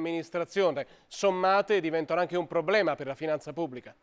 amministrazione, sommate diventano anche un problema per la finanza pubblica.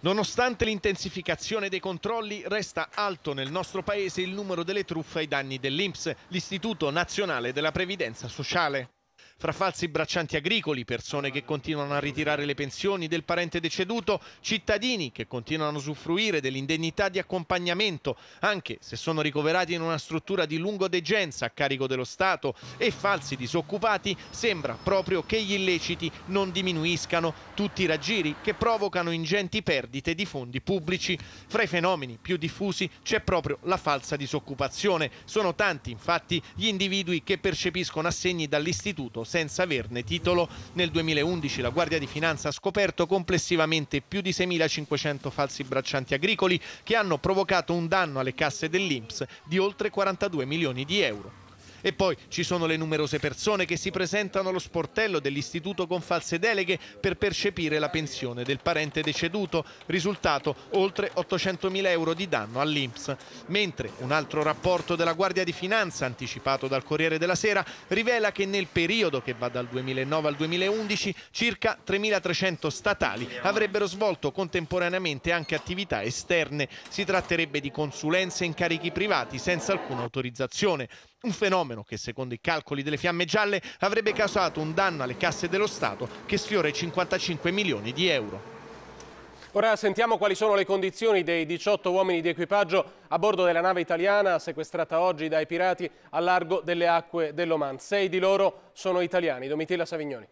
Nonostante l'intensificazione dei controlli, resta alto nel nostro paese il numero delle truffe ai danni dell'INPS, l'Istituto Nazionale della Previdenza Sociale fra falsi braccianti agricoli, persone che continuano a ritirare le pensioni del parente deceduto, cittadini che continuano a usufruire dell'indennità di accompagnamento, anche se sono ricoverati in una struttura di lungo degenza a carico dello Stato, e falsi disoccupati, sembra proprio che gli illeciti non diminuiscano. Tutti i raggiri che provocano ingenti perdite di fondi pubblici. Fra i fenomeni più diffusi c'è proprio la falsa disoccupazione. Sono tanti, infatti, gli individui che percepiscono assegni dall'istituto senza averne titolo. Nel 2011 la Guardia di Finanza ha scoperto complessivamente più di 6.500 falsi braccianti agricoli che hanno provocato un danno alle casse dell'Inps di oltre 42 milioni di euro. E poi ci sono le numerose persone che si presentano allo sportello dell'istituto con false deleghe per percepire la pensione del parente deceduto, risultato oltre 800.000 euro di danno all'Inps. Mentre un altro rapporto della Guardia di Finanza, anticipato dal Corriere della Sera, rivela che nel periodo che va dal 2009 al 2011 circa 3.300 statali avrebbero svolto contemporaneamente anche attività esterne. Si tratterebbe di consulenze e incarichi privati senza alcuna autorizzazione. Un fenomeno fenomeno che secondo i calcoli delle fiamme gialle avrebbe causato un danno alle casse dello Stato che sfiora i 55 milioni di euro. Ora sentiamo quali sono le condizioni dei 18 uomini di equipaggio a bordo della nave italiana sequestrata oggi dai pirati a largo delle acque dell'Oman. Sei di loro sono italiani. Domitilla Savignoni.